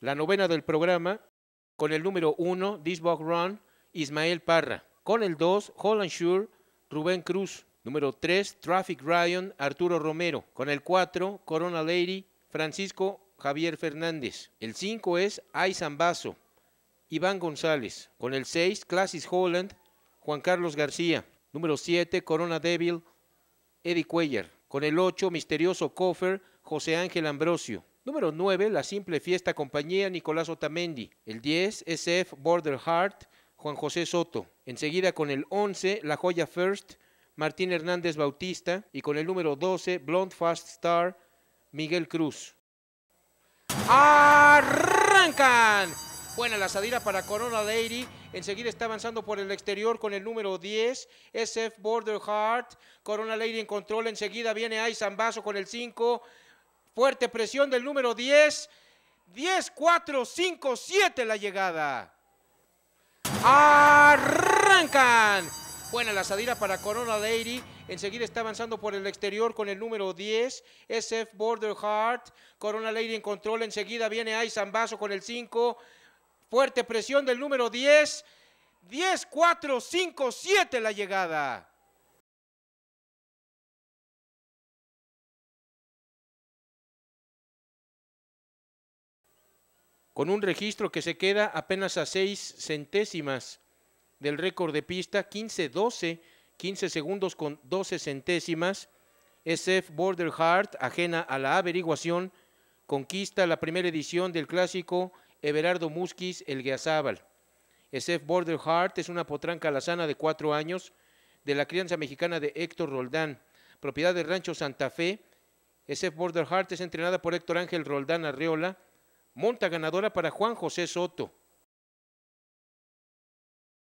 la novena del programa, con el número 1, This Run, Ismael Parra. Con el 2, Holland Shure, Rubén Cruz. Número 3, Traffic Ryan, Arturo Romero. Con el 4, Corona Lady, Francisco Javier Fernández. El 5 es Aizan Basso, Iván González. Con el 6, Classis Holland, Juan Carlos García. Número 7, Corona Devil, Eddie Cuellar. Con el 8, Misterioso Coffer, José Ángel Ambrosio. Número 9, La Simple Fiesta Compañía, Nicolás Otamendi. El 10, SF Border Heart, Juan José Soto. Enseguida con el 11, La Joya First, Martín Hernández Bautista. Y con el número 12, Blonde Fast Star, Miguel Cruz. ¡Arrancan! Buena la salida para Corona Lady. Enseguida está avanzando por el exterior con el número 10, SF Border Heart. Corona Lady en control. Enseguida viene Aysan Basso con el 5. Fuerte presión del número 10. 10, 4, 5, 7 la llegada. Arrancan. Buena la salida para Corona Lady. Enseguida está avanzando por el exterior con el número 10, SF Border Heart. Corona Lady en control. Enseguida viene Aizan con el 5. Fuerte presión del número 10. 10, 4, 5, 7 la llegada. con un registro que se queda apenas a seis centésimas del récord de pista, 15-12, 15 segundos con 12 centésimas. SF Border Heart, ajena a la averiguación, conquista la primera edición del clásico Everardo Musquiz El Guiazábal. SF Border Heart es una potranca lazana de cuatro años de la crianza mexicana de Héctor Roldán, propiedad del Rancho Santa Fe. SF Border Heart es entrenada por Héctor Ángel Roldán Arreola, Monta ganadora para Juan José Soto.